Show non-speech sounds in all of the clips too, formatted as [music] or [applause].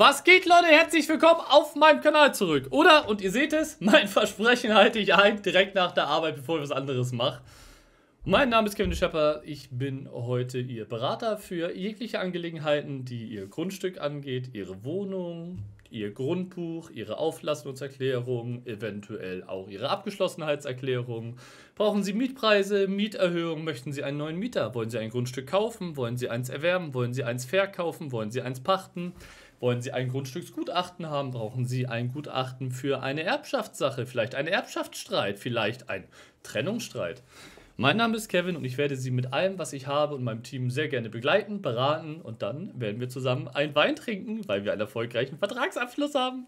Was geht, Leute? Herzlich willkommen auf meinem Kanal zurück. Oder, und ihr seht es, [laughs] mein Versprechen halte ich ein, direkt nach der Arbeit, bevor ich was anderes mache. Mein Name ist Kevin Schepper. Ich bin heute Ihr Berater für jegliche Angelegenheiten, die Ihr Grundstück angeht, Ihre Wohnung, Ihr Grundbuch, Ihre Auflassungserklärung, eventuell auch Ihre Abgeschlossenheitserklärung. Brauchen Sie Mietpreise, Mieterhöhungen? Möchten Sie einen neuen Mieter? Wollen Sie ein Grundstück kaufen? Wollen Sie eins erwerben? Wollen Sie eins verkaufen? Wollen Sie eins pachten? Wollen Sie ein Grundstücksgutachten haben? Brauchen Sie ein Gutachten für eine Erbschaftssache? Vielleicht einen Erbschaftsstreit? Vielleicht einen Trennungsstreit? Mein Name ist Kevin und ich werde Sie mit allem, was ich habe und meinem Team sehr gerne begleiten, beraten und dann werden wir zusammen einen Wein trinken, weil wir einen erfolgreichen Vertragsabschluss haben.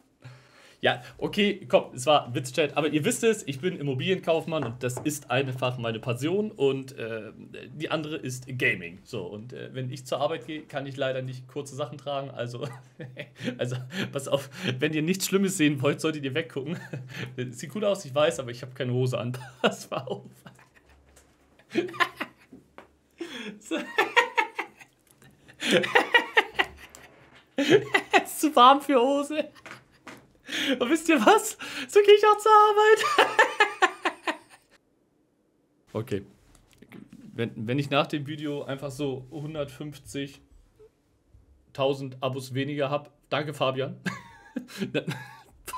Ja, okay, komm, es war Witzchat, aber ihr wisst es, ich bin Immobilienkaufmann und das ist einfach meine Passion und äh, die andere ist Gaming. So, und äh, wenn ich zur Arbeit gehe, kann ich leider nicht kurze Sachen tragen, also, [laughs] also pass auf, wenn ihr nichts Schlimmes sehen wollt, solltet ihr weggucken. [laughs] Sieht cool aus, ich weiß, aber ich habe keine Hose an. [laughs] Pass mal auf. es ist zu warm für Hose. Und wisst ihr was? So gehe ich auch zur Arbeit. [laughs] okay. Wenn, wenn ich nach dem Video einfach so 150.000 Abos weniger habe, danke Fabian, [laughs] dann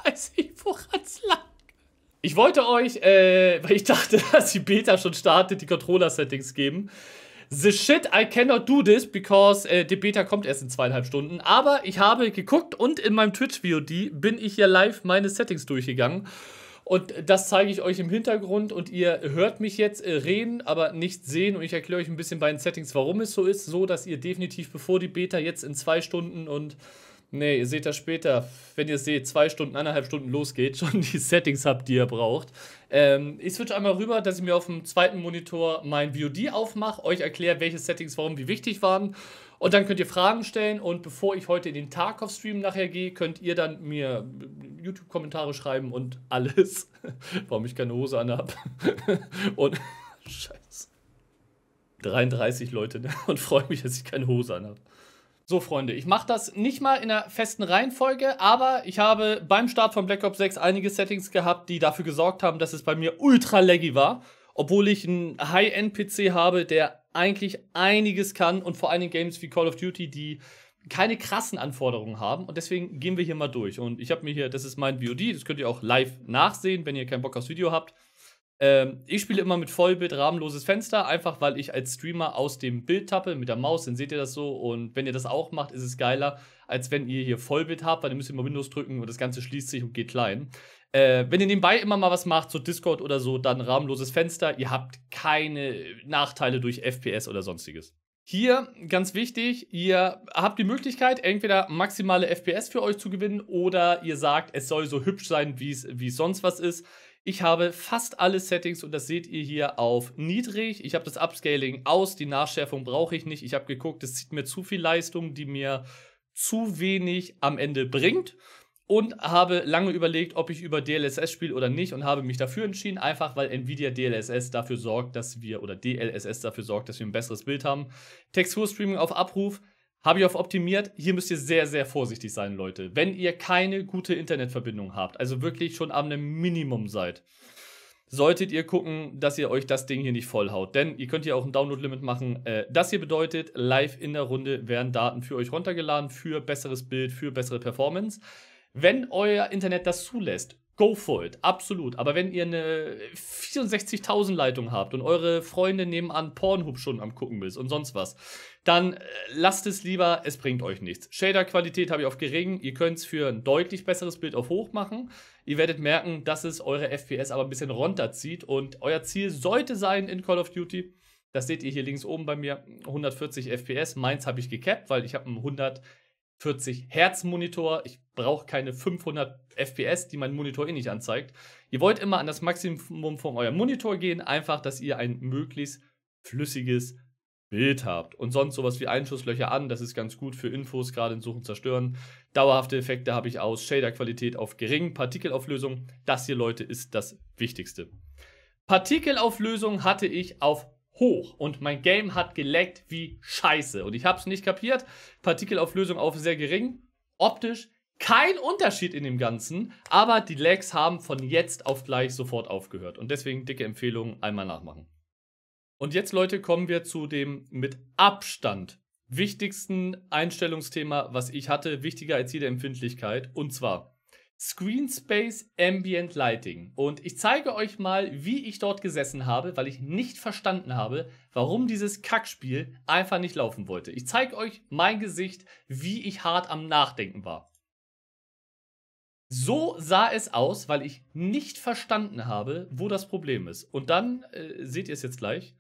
weiß ich, woran es lag. Ich wollte euch, äh, weil ich dachte, [laughs] dass die Beta schon startet, die Controller-Settings geben. The shit, I cannot do this, because äh, die Beta kommt erst in zweieinhalb Stunden. Aber ich habe geguckt und in meinem Twitch-VOD bin ich hier live meine Settings durchgegangen. Und das zeige ich euch im Hintergrund und ihr hört mich jetzt äh, reden, aber nicht sehen. Und ich erkläre euch ein bisschen bei den Settings, warum es so ist, so dass ihr definitiv bevor die Beta jetzt in zwei Stunden und nee, ihr seht das später, wenn ihr es seht, zwei Stunden, eineinhalb Stunden losgeht, [laughs] schon die Settings habt, die ihr braucht. Ähm, ich switch einmal rüber, dass ich mir auf dem zweiten Monitor mein VOD aufmache, euch erkläre, welche Settings warum wie wichtig waren. Und dann könnt ihr Fragen stellen und bevor ich heute in den Tarkov-Stream nachher gehe, könnt ihr dann mir YouTube-Kommentare schreiben und [laughs] alles. warum ich keine Hose anhab. [laughs] und [laughs] scheiße. 33 Leute ne? und freue mich, dass ich keine Hose anhabe. So, Freunde, ich mache das nicht mal in einer festen Reihenfolge, aber ich habe beim Start von Black Ops 6 einige Settings gehabt, die dafür gesorgt haben, dass es bei mir ultra laggy war, obwohl ich einen High-End-PC habe, der eigentlich einiges kann und vor allem Games wie Call of Duty, die keine krassen Anforderungen haben und deswegen gehen wir hier mal durch. Und ich habe mir hier, das ist mein VOD, das könnt ihr auch live nachsehen, wenn ihr keinen Bock aufs Video habt. Ähm, ich spiele immer mit Vollbild, rahmenloses Fenster, einfach weil ich als Streamer aus dem Bild tappe mit der Maus, dann seht ihr das so. Und wenn ihr das auch macht, ist es geiler, als wenn ihr hier Vollbild habt, weil dann müsst ihr mal Windows drücken und das Ganze schließt sich und geht klein. Äh, wenn ihr nebenbei immer mal was macht, so Discord oder so, dann rahmenloses Fenster. Ihr habt keine Nachteile durch FPS oder sonstiges. Hier ganz wichtig, ihr habt die Möglichkeit, entweder maximale FPS für euch zu gewinnen oder ihr sagt, es soll so hübsch sein, wie es sonst was ist. Ich habe fast alle Settings und das seht ihr hier auf niedrig. Ich habe das Upscaling aus, die Nachschärfung brauche ich nicht. Ich habe geguckt, es zieht mir zu viel Leistung, die mir zu wenig am Ende bringt und habe lange überlegt, ob ich über DLSS spiele oder nicht und habe mich dafür entschieden, einfach weil Nvidia DLSS dafür sorgt, dass wir oder DLSS dafür sorgt, dass wir ein besseres Bild haben. Texturstreaming auf Abruf habe ich auf optimiert. Hier müsst ihr sehr, sehr vorsichtig sein, Leute. Wenn ihr keine gute Internetverbindung habt, also wirklich schon am Minimum seid, solltet ihr gucken, dass ihr euch das Ding hier nicht vollhaut. Denn ihr könnt hier auch ein Download-Limit machen. Äh, das hier bedeutet, live in der Runde werden Daten für euch runtergeladen, für besseres Bild, für bessere Performance. Wenn euer Internet das zulässt, Go for it, absolut. Aber wenn ihr eine 64.000 Leitung habt und eure Freunde nebenan Pornhub schon am gucken ist und sonst was, dann äh, lasst es lieber, es bringt euch nichts. Shader-Qualität habe ich auf gering, ihr könnt es für ein deutlich besseres Bild auf hoch machen. Ihr werdet merken, dass es eure FPS aber ein bisschen runterzieht und euer Ziel sollte sein in Call of Duty, das seht ihr hier links oben bei mir, 140 FPS. Meins habe ich gekappt, weil ich habe einen 100 40 Hertz Monitor. Ich brauche keine 500 FPS, die mein Monitor eh nicht anzeigt. Ihr wollt immer an das Maximum von eurem Monitor gehen, einfach, dass ihr ein möglichst flüssiges Bild habt. Und sonst sowas wie Einschusslöcher an, das ist ganz gut für Infos, gerade in Suchen, Zerstören. Dauerhafte Effekte habe ich aus, Shaderqualität auf gering, Partikelauflösung. Das hier, Leute, ist das Wichtigste. Partikelauflösung hatte ich auf hoch und mein Game hat geleckt wie Scheiße. Und ich habe es nicht kapiert. Partikelauflösung auf sehr gering. Optisch kein Unterschied in dem Ganzen, aber die Lags haben von jetzt auf gleich sofort aufgehört. Und deswegen dicke Empfehlung, einmal nachmachen. Und jetzt, Leute, kommen wir zu dem mit Abstand wichtigsten Einstellungsthema, was ich hatte, wichtiger als jede Empfindlichkeit. Und zwar Screen Space Ambient Lighting. Und ich zeige euch mal, wie ich dort gesessen habe, weil ich nicht verstanden habe, warum dieses Kackspiel einfach nicht laufen wollte. Ich zeige euch mein Gesicht, wie ich hart am Nachdenken war. So sah es aus, weil ich nicht verstanden habe, wo das Problem ist. Und dann, äh, seht ihr es jetzt gleich,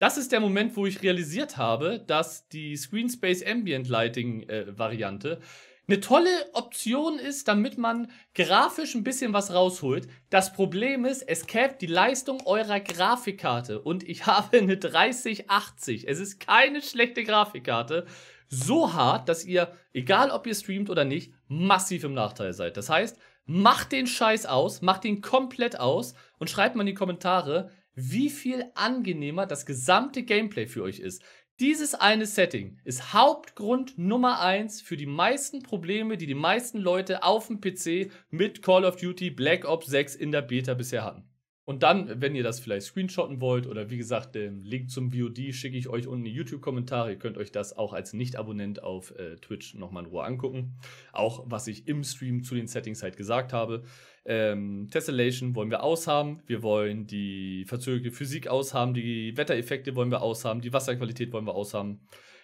Das ist der Moment, wo ich realisiert habe, dass die Screen Space Ambient Lighting äh, Variante eine tolle Option ist, damit man grafisch ein bisschen was rausholt. Das Problem ist, es capt die Leistung eurer Grafikkarte und ich [laughs] habe eine 3080. Es ist keine schlechte Grafikkarte. So hart, dass ihr, egal ob ihr streamt oder nicht, massiv im Nachteil seid. Das heißt, macht den Scheiß aus, macht ihn komplett aus und schreibt mal in die Kommentare, wie viel angenehmer das gesamte Gameplay für euch ist. Dieses eine Setting ist Hauptgrund Nummer 1 für die meisten Probleme, die die meisten Leute auf dem PC mit Call of Duty Black Ops 6 in der Beta bisher hatten. Und dann, wenn ihr das vielleicht screenshotten wollt oder wie gesagt, den Link zum VOD schicke ich euch unten in die YouTube-Kommentare. Ihr könnt euch das auch als Nicht-Abonnent auf äh, Twitch nochmal in Ruhe angucken. Auch was ich im Stream zu den Settings halt gesagt habe ähm, Tessellation wollen wir aushaben, wir wollen die verzögerte Physik aushaben, die Wettereffekte wollen wir aushaben, die Wasserqualität wollen wir aushaben.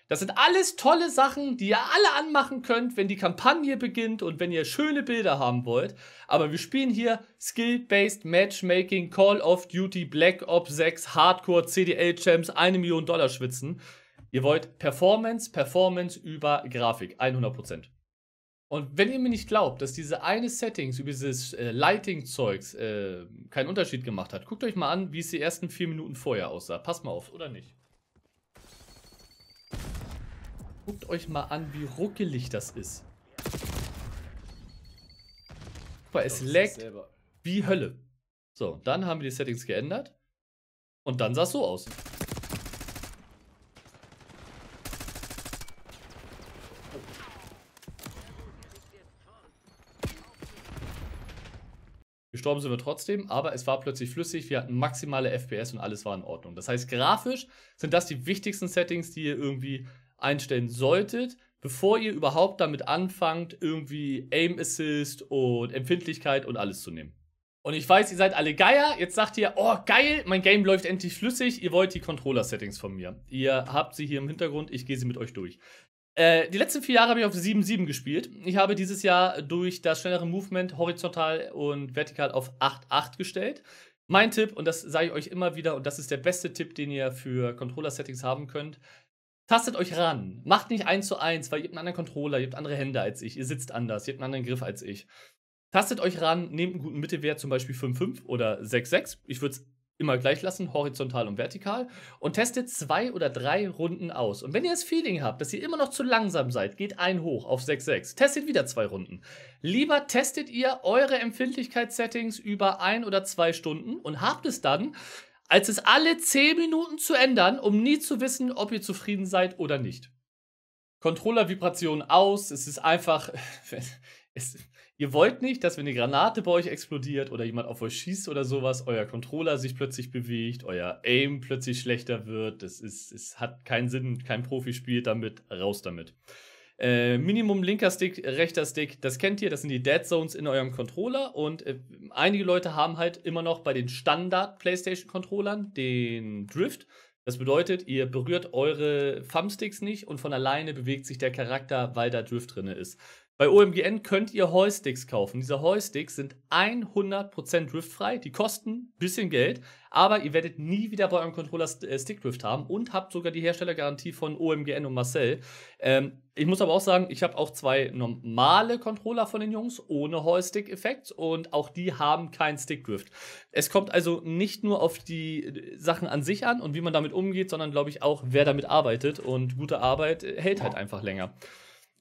Das sind alles tolle Sachen, die ihr alle anmachen könnt, wenn die Kampagne beginnt und wenn ihr schöne Bilder haben wollt. Aber wir spielen hier Skill-Based Matchmaking, Call of Duty, Black Ops 6, Hardcore, CDL-Champs, eine Million Dollar schwitzen. Ihr wollt Performance, Performance über Grafik, 100%. Und wenn ihr mir nicht glaubt, dass diese eine Settings über dieses äh, Lighting-Zeugs äh, keinen Unterschied gemacht hat, guckt euch mal an, wie es die ersten vier Minuten vorher aussah. Passt mal auf, oder nicht? Guckt euch mal an, wie ruckelig das ist. Guck mal, es laggt wie Hölle. So, dann haben wir die Settings geändert. Und dann sah es so aus. Gestorben sind wir trotzdem, aber es war plötzlich flüssig, wir hatten maximale FPS und alles war in Ordnung. Das heißt, grafisch sind das die wichtigsten Settings, die ihr irgendwie einstellen solltet, bevor ihr überhaupt damit anfangt, irgendwie Aim Assist und Empfindlichkeit und alles zu nehmen. Und ich weiß, ihr seid alle geier. Jetzt sagt ihr, oh geil, mein Game läuft endlich flüssig. Ihr wollt die Controller-Settings von mir. Ihr habt sie hier im Hintergrund. Ich gehe sie mit euch durch. Äh, die letzten vier Jahre habe ich auf 7-7 gespielt. Ich habe dieses Jahr durch das schnellere Movement horizontal und vertikal auf 8-8 gestellt. Mein Tipp, und das sage ich euch immer wieder, und das ist der beste Tipp, den ihr für Controller-Settings haben könnt, Tastet euch ran. Macht nicht 1 zu eins, weil ihr habt einen anderen Controller, ihr habt andere Hände als ich, ihr sitzt anders, ihr habt einen anderen Griff als ich. Tastet euch ran, nehmt einen guten Mittelwert, zum Beispiel 5-5 oder 6-6. Ich würde es immer gleich lassen, horizontal und vertikal, und testet zwei oder drei Runden aus. Und wenn ihr das Feeling habt, dass ihr immer noch zu langsam seid, geht ein hoch auf 6,6. Testet wieder zwei Runden. Lieber testet ihr eure Empfindlichkeitssettings über ein oder zwei Stunden und habt es dann, als es alle zehn Minuten zu ändern, um nie zu wissen, ob ihr zufrieden seid oder nicht. Controller-Vibration aus, es ist einfach, [laughs] es, ihr wollt nicht, dass wenn eine Granate bei euch explodiert oder jemand auf euch schießt oder sowas, euer Controller sich plötzlich bewegt, euer Aim plötzlich schlechter wird. Das ist, es hat keinen Sinn, kein Profi spielt damit, raus damit. Äh, Minimum linker Stick, rechter Stick, das kennt ihr, das sind die Dead Zones in eurem Controller und äh, einige Leute haben halt immer noch bei den Standard PlayStation Controllern den Drift. Das bedeutet, ihr berührt eure Thumbsticks nicht und von alleine bewegt sich der Charakter, weil da Drift drin ist. Bei OMGN könnt ihr Heusticks kaufen. Diese Heusticks sind 100% driftfrei. Die kosten ein bisschen Geld, aber ihr werdet nie wieder bei eurem Controller äh, Stickdrift haben und habt sogar die Herstellergarantie von OMGN und Marcel. Ähm, ich muss aber auch sagen, ich habe auch zwei normale Controller von den Jungs ohne heustick effekt und auch die haben keinen Stickdrift. Es kommt also nicht nur auf die äh, Sachen an sich an und wie man damit umgeht, sondern glaube ich auch, wer damit arbeitet und gute Arbeit äh, hält halt einfach länger.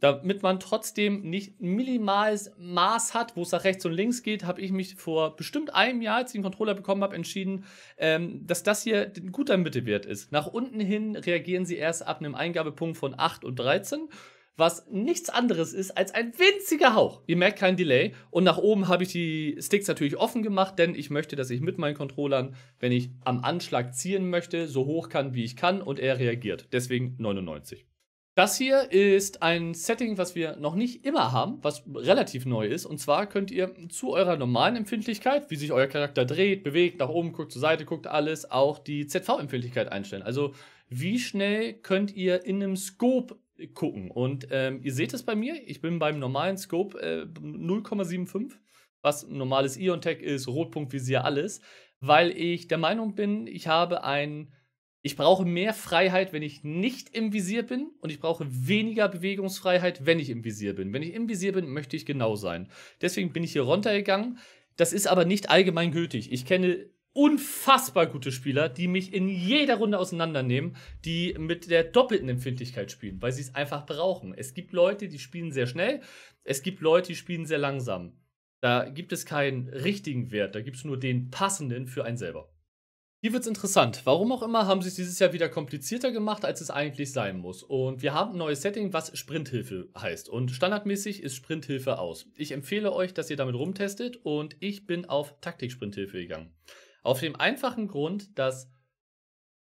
Damit man trotzdem nicht ein minimales Maß hat, wo es nach rechts und links geht, habe ich mich vor bestimmt einem Jahr, als ich den Controller bekommen habe, entschieden, ähm, dass das hier ein guter Mittelwert ist. Nach unten hin reagieren sie erst ab einem Eingabepunkt von 8 und 13 was nichts anderes ist als ein winziger Hauch. Ihr merkt keinen Delay. Und nach oben habe ich die Sticks natürlich offen gemacht, denn ich möchte, dass ich mit meinen Controllern, wenn ich am Anschlag ziehen möchte, so hoch kann, wie ich kann und er reagiert. Deswegen 99. Das hier ist ein Setting, was wir noch nicht immer haben, was relativ neu ist. Und zwar könnt ihr zu eurer normalen Empfindlichkeit, wie sich euer Charakter dreht, bewegt, nach oben guckt, zur Seite guckt, alles, auch die ZV-Empfindlichkeit einstellen. Also wie schnell könnt ihr in einem Scope gucken? Und ähm, ihr seht es bei mir, ich bin beim normalen Scope äh, 0,75, was ein normales Ion-Tech ist, Rotpunkt, Visier, alles, weil ich der Meinung bin, ich habe ein ich brauche mehr Freiheit, wenn ich nicht im Visier bin und ich brauche weniger Bewegungsfreiheit, wenn ich im Visier bin. Wenn ich im Visier bin, möchte ich genau sein. Deswegen bin ich hier runtergegangen. Das ist aber nicht allgemein gültig. Ich kenne unfassbar gute Spieler, die mich in jeder Runde auseinandernehmen, die mit der doppelten Empfindlichkeit spielen, weil sie es einfach brauchen. Es gibt Leute, die spielen sehr schnell, es gibt Leute, die spielen sehr langsam. Da gibt es keinen richtigen Wert, da gibt es nur den passenden für einen selber. Hier wird's interessant. Warum auch immer haben sie es dieses Jahr wieder komplizierter gemacht, als es eigentlich sein muss. Und wir haben ein neues Setting, was Sprinthilfe heißt. Und standardmäßig ist Sprinthilfe aus. Ich empfehle euch, dass ihr damit rumtestet und ich bin auf Taktik-Sprinthilfe gegangen. Auf dem einfachen Grund, dass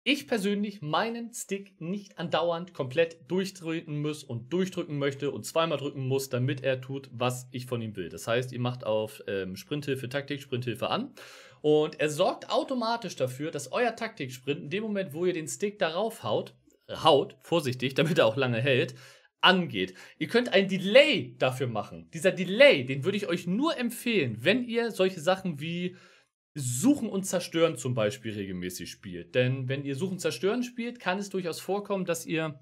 ich persönlich meinen Stick nicht andauernd komplett durchdrücken muss und durchdrücken möchte und zweimal drücken muss, damit er tut, was ich von ihm will. Das heißt, ihr macht auf ähm, Sprinthilfe Taktik Sprinthilfe an und er sorgt automatisch dafür, dass euer Taktiksprint in dem Moment, wo ihr den Stick darauf haut, äh, haut, vorsichtig, [laughs] damit er auch lange hält, angeht. Ihr könnt ein Delay dafür machen. Dieser Delay, den würde ich euch nur empfehlen, wenn ihr solche Sachen wie Suchen und Zerstören zum Beispiel regelmäßig spielt. Denn wenn ihr Suchen und Zerstören spielt, kann es durchaus vorkommen, dass ihr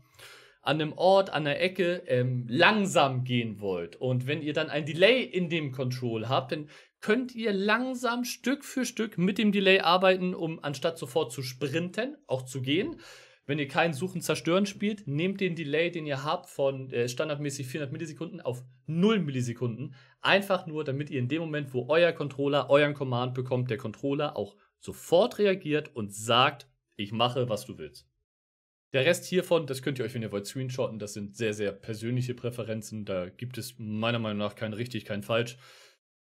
an einem Ort, an der Ecke ähm, langsam gehen wollt. Und wenn ihr dann ein Delay in dem Control habt, dann könnt ihr langsam Stück für Stück mit dem Delay arbeiten, um anstatt sofort zu sprinten, auch zu gehen. Wenn ihr kein Suchen, Zerstören spielt, nehmt den Delay, den ihr habt, von äh, standardmäßig 400 Millisekunden auf 0 Millisekunden. Einfach nur, damit ihr in dem Moment, wo euer Controller euren Command bekommt, der Controller auch sofort reagiert und sagt, ich mache, was du willst. Der Rest hiervon, das könnt ihr euch, wenn ihr wollt, screenshotten. Das sind sehr, sehr persönliche Präferenzen. Da gibt es meiner Meinung nach kein richtig, kein falsch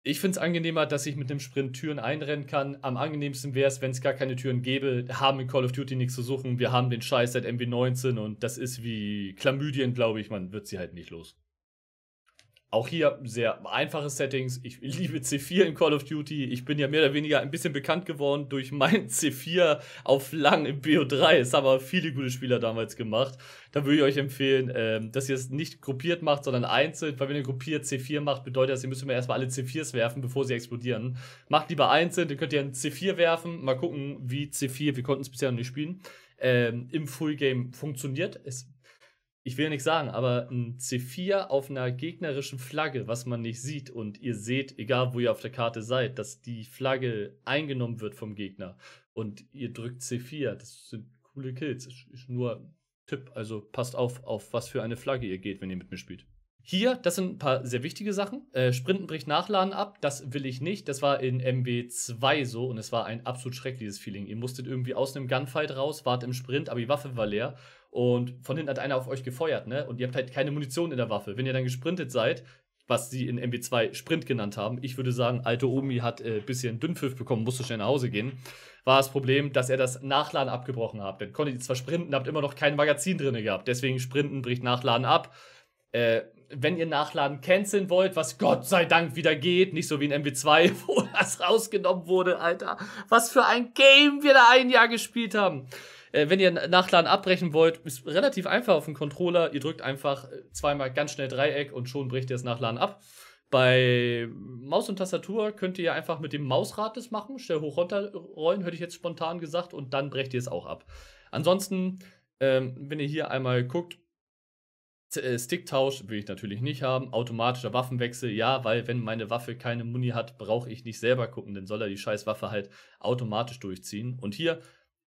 ich finde es angenehmer, dass ich mit einem Sprint Türen einrennen kann. Am angenehmsten wäre es, wenn es gar keine Türen gäbe, haben in Call of Duty nichts zu suchen. Wir haben den Scheiß seit MW19 und das ist wie Chlamydien, glaube ich. Man wird sie halt nicht los. Auch hier sehr einfache Settings. Ich liebe C4 in Call of Duty. Ich bin ja mehr oder weniger ein bisschen bekannt geworden durch mein [laughs] C4 auf lang im BO3. Es haben aber viele gute Spieler damals gemacht. Da würde ich euch empfehlen, ähm, dass ihr es nicht gruppiert macht, sondern einzeln. Weil wenn ihr gruppiert C4 macht, bedeutet das, ihr müsst immer erstmal alle C4s werfen, bevor sie explodieren. Macht lieber einzeln, dann könnt ihr ein C4 werfen. Mal gucken, wie C4, wir konnten es bisher noch nicht spielen, ähm, im Game funktioniert. Es ich will ja nicht sagen, aber ein C4 auf einer gegnerischen Flagge, was man nicht sieht und ihr seht, egal wo ihr auf der Karte seid, dass die Flagge eingenommen wird vom Gegner und ihr drückt C4, das sind coole Kills, das ist nur Tipp, also passt auf, auf was für eine Flagge ihr geht, wenn ihr mit mir spielt. Hier, das sind ein paar sehr wichtige Sachen. Äh, Sprinten bricht Nachladen ab, das will ich nicht. Das war in MW2 so und es war ein absolut schreckliches Feeling. Ihr musstet irgendwie aus einem Gunfight raus, wart im Sprint, aber die Waffe war leer und von hinten hat einer auf euch gefeuert, ne? Und ihr habt halt keine Munition in der Waffe. Wenn ihr dann gesprintet seid, was sie in mw 2 Sprint genannt haben, ich würde sagen, alte Omi hat ein äh, bisschen Dünnpfiff bekommen, musste schnell nach Hause gehen, war das Problem, dass er das Nachladen abgebrochen hat. Dann konntet ihr zwar sprinten, habt immer noch kein Magazin drin gehabt. Deswegen sprinten bricht Nachladen ab. Äh, wenn ihr Nachladen canceln wollt, was Gott sei Dank wieder geht, nicht so wie in MW2, [laughs] wo das rausgenommen wurde, Alter. Was für ein Game wir da ein Jahr gespielt haben. Äh, wenn ihr Nachladen abbrechen wollt, ist relativ einfach auf dem Controller. Ihr drückt einfach äh, zweimal ganz schnell Dreieck und schon bricht ihr das Nachladen ab. Bei Maus und Tastatur könnt ihr einfach mit dem Mausrad das machen, schnell hoch runter rollen, hätte ich jetzt spontan gesagt, und dann brecht ihr es auch ab. Ansonsten, ähm, wenn ihr hier einmal guckt, äh, Sticktausch will ich natürlich nicht haben. Automatischer Waffenwechsel, ja, weil wenn meine Waffe keine Muni hat, brauche ich nicht selber gucken, dann soll er die scheiß Waffe halt automatisch durchziehen. Und hier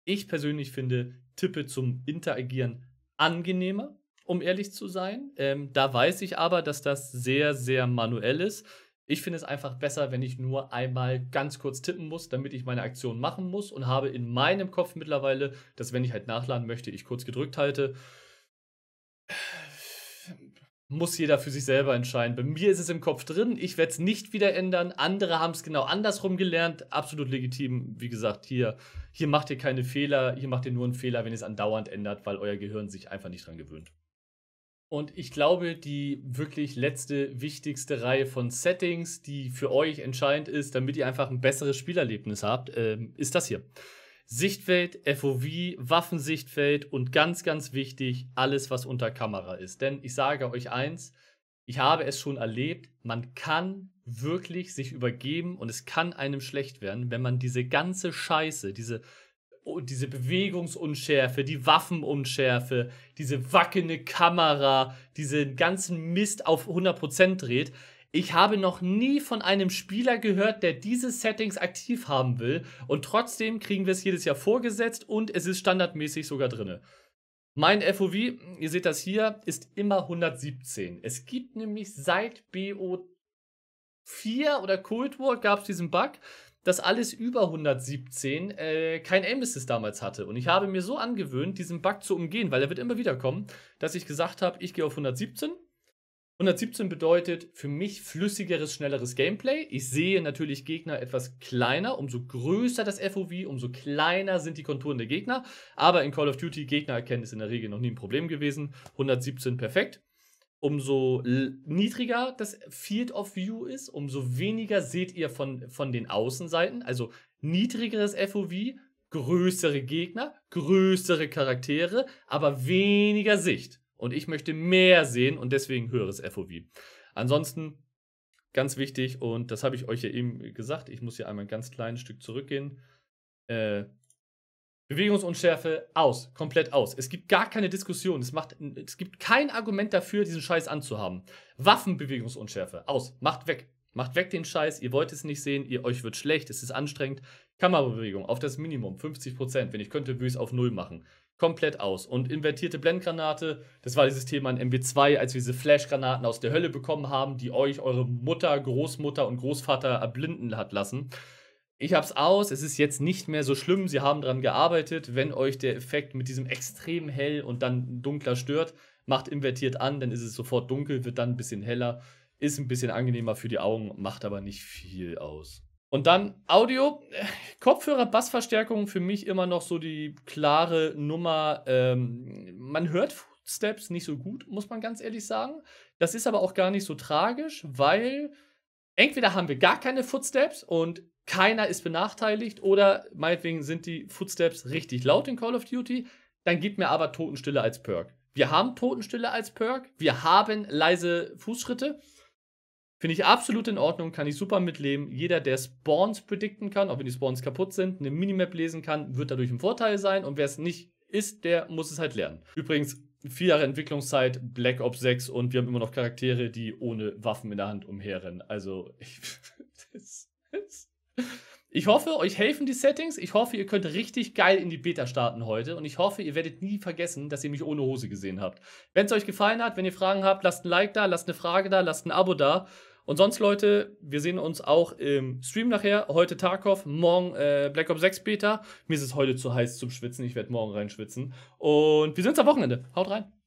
ich persönlich finde Tippe zum Interagieren angenehmer, um ehrlich zu sein. Ähm, da weiß ich aber, dass das sehr, sehr manuell ist. Ich finde es einfach besser, wenn ich nur einmal ganz kurz tippen muss, damit ich meine Aktion machen muss und habe in meinem Kopf mittlerweile, dass wenn ich halt nachladen möchte, ich kurz gedrückt halte muss jeder für sich selber entscheiden. Bei mir ist es im Kopf drin, ich werde es nicht wieder ändern. Andere haben es genau andersrum gelernt. Absolut legitim, wie gesagt, hier, hier macht ihr keine Fehler, hier macht ihr nur einen Fehler, wenn ihr es andauernd ändert, weil euer Gehirn sich einfach nicht dran gewöhnt. Und ich glaube, die wirklich letzte, wichtigste Reihe von Settings, die für euch entscheidend ist, damit ihr einfach ein besseres Spielerlebnis habt, ähm, ist das hier. Sichtfeld, FOV, Waffensichtfeld und ganz, ganz wichtig, alles, was unter Kamera ist. Denn ich sage euch eins, ich habe es schon erlebt, man kann wirklich sich übergeben und es kann einem schlecht werden, wenn man diese ganze Scheiße, diese, oh, diese Bewegungsunschärfe, die Waffenunschärfe, diese wackelnde Kamera, diesen ganzen Mist auf 100% dreht, ich habe noch nie von einem Spieler gehört, der diese Settings aktiv haben will. Und trotzdem kriegen wir es jedes Jahr vorgesetzt und es ist standardmäßig sogar drin. Mein FOV, ihr seht das hier, ist immer 117. Es gibt nämlich seit BO4 oder Cold War gab es diesen Bug, dass alles über 117 äh, kein Aim damals hatte. Und ich habe mir so angewöhnt, diesen Bug zu umgehen, weil er wird immer wieder kommen, dass ich gesagt habe, ich gehe auf 117 117 bedeutet für mich flüssigeres, schnelleres Gameplay. Ich sehe natürlich Gegner etwas kleiner. Umso größer das FOV, umso kleiner sind die Konturen der Gegner. Aber in Call of Duty Gegner erkennen ist in der Regel noch nie ein Problem gewesen. 117 perfekt. Umso niedriger das Field of View ist, umso weniger seht ihr von, von den Außenseiten. Also niedrigeres FOV, größere Gegner, größere Charaktere, aber weniger Sicht und ich möchte mehr sehen und deswegen höheres FOV. Ansonsten ganz wichtig und das habe ich euch ja eben gesagt, ich muss hier einmal ein ganz kleines Stück zurückgehen. Äh, Bewegungsunschärfe aus, komplett aus. Es gibt gar keine Diskussion. Es, macht, es gibt kein Argument dafür, diesen Scheiß anzuhaben. Waffenbewegungsunschärfe aus, macht weg. Macht weg den Scheiß, ihr wollt es nicht sehen, ihr, euch wird schlecht, es ist anstrengend. Kamerabewegung auf das Minimum, 50%. Wenn ich könnte, würde ich es auf Null machen komplett aus. Und invertierte Blendgranate, das war dieses Thema in MW2, als wir diese Flashgranaten aus der Hölle bekommen haben, die euch eure Mutter, Großmutter und Großvater erblinden hat lassen. Ich hab's aus, es ist jetzt nicht mehr so schlimm, sie haben daran gearbeitet. Wenn euch der Effekt mit diesem extrem hell und dann dunkler stört, macht invertiert an, dann ist es sofort dunkel, wird dann ein bisschen heller, ist ein bisschen angenehmer für die Augen, macht aber nicht viel aus. Und dann Audio, Kopfhörer, Bassverstärkung für mich immer noch so die klare Nummer. Ähm, man hört Footsteps nicht so gut, muss man ganz ehrlich sagen. Das ist aber auch gar nicht so tragisch, weil entweder haben wir gar keine Footsteps und keiner ist benachteiligt oder meinetwegen sind die Footsteps richtig laut in Call of Duty. Dann gib mir aber Totenstille als Perk. Wir haben Totenstille als Perk, wir haben leise Fußschritte Finde ich absolut in Ordnung, kann ich super mitleben. Jeder, der Spawns predikten kann, auch wenn die Spawns kaputt sind, eine Minimap lesen kann, wird dadurch ein Vorteil sein. Und wer es nicht ist, der muss es halt lernen. Übrigens, vier Jahre Entwicklungszeit, Black Ops 6 und wir haben immer noch Charaktere, die ohne Waffen in der Hand umherrennen. Also, ich, [laughs] das, das. ich hoffe, euch helfen die Settings. Ich hoffe, ihr könnt richtig geil in die Beta starten heute. Und ich hoffe, ihr werdet nie vergessen, dass ihr mich ohne Hose gesehen habt. Wenn es euch gefallen hat, wenn ihr Fragen habt, lasst ein Like da, lasst eine Frage da, lasst ein Abo da. Und sonst, Leute, wir sehen uns auch im Stream nachher. Heute Tarkov, morgen äh, Black Ops 6 Beta. Mir ist es heute zu heiß zum Schwitzen. Ich werde morgen reinschwitzen. Und wir sehen uns am Wochenende. Haut rein.